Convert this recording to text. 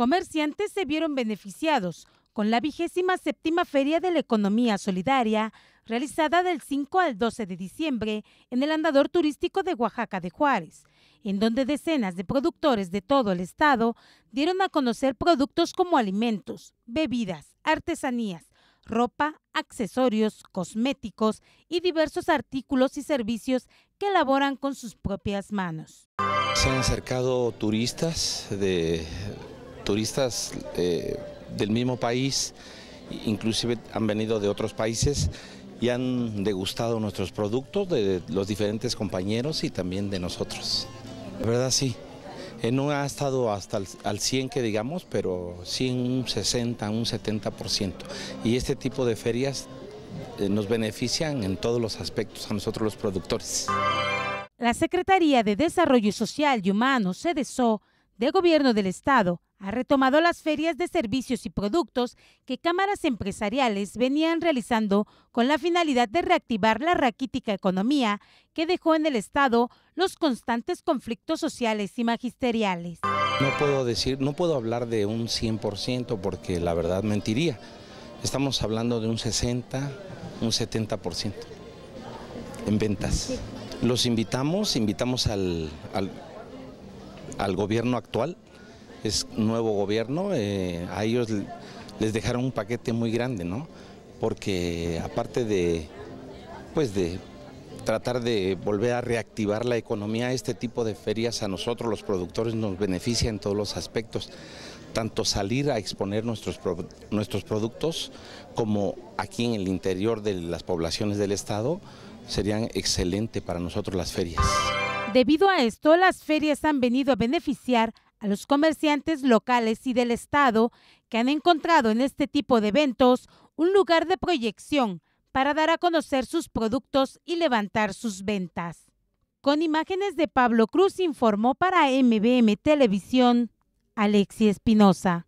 comerciantes se vieron beneficiados con la vigésima séptima Feria de la Economía Solidaria, realizada del 5 al 12 de diciembre en el andador turístico de Oaxaca de Juárez, en donde decenas de productores de todo el estado dieron a conocer productos como alimentos, bebidas, artesanías, ropa, accesorios, cosméticos y diversos artículos y servicios que elaboran con sus propias manos. Se han acercado turistas de turistas eh, del mismo país, inclusive han venido de otros países y han degustado nuestros productos de los diferentes compañeros y también de nosotros. La verdad sí, eh, no ha estado hasta al 100 que digamos, pero sí un 60, un 70%. Y este tipo de ferias eh, nos benefician en todos los aspectos a nosotros los productores. La Secretaría de Desarrollo Social y Humano, CDSO, de Gobierno del Estado, ha retomado las ferias de servicios y productos que cámaras empresariales venían realizando con la finalidad de reactivar la raquítica economía que dejó en el Estado los constantes conflictos sociales y magisteriales. No puedo decir, no puedo hablar de un 100% porque la verdad mentiría. Estamos hablando de un 60, un 70% en ventas. Los invitamos, invitamos al, al, al gobierno actual es nuevo gobierno, eh, a ellos les dejaron un paquete muy grande, ¿no? Porque aparte de, pues de tratar de volver a reactivar la economía, este tipo de ferias a nosotros los productores nos beneficia en todos los aspectos, tanto salir a exponer nuestros, nuestros productos como aquí en el interior de las poblaciones del estado, serían excelentes para nosotros las ferias. Debido a esto, las ferias han venido a beneficiar a los comerciantes locales y del Estado que han encontrado en este tipo de eventos un lugar de proyección para dar a conocer sus productos y levantar sus ventas. Con imágenes de Pablo Cruz informó para MBM Televisión Alexi Espinosa.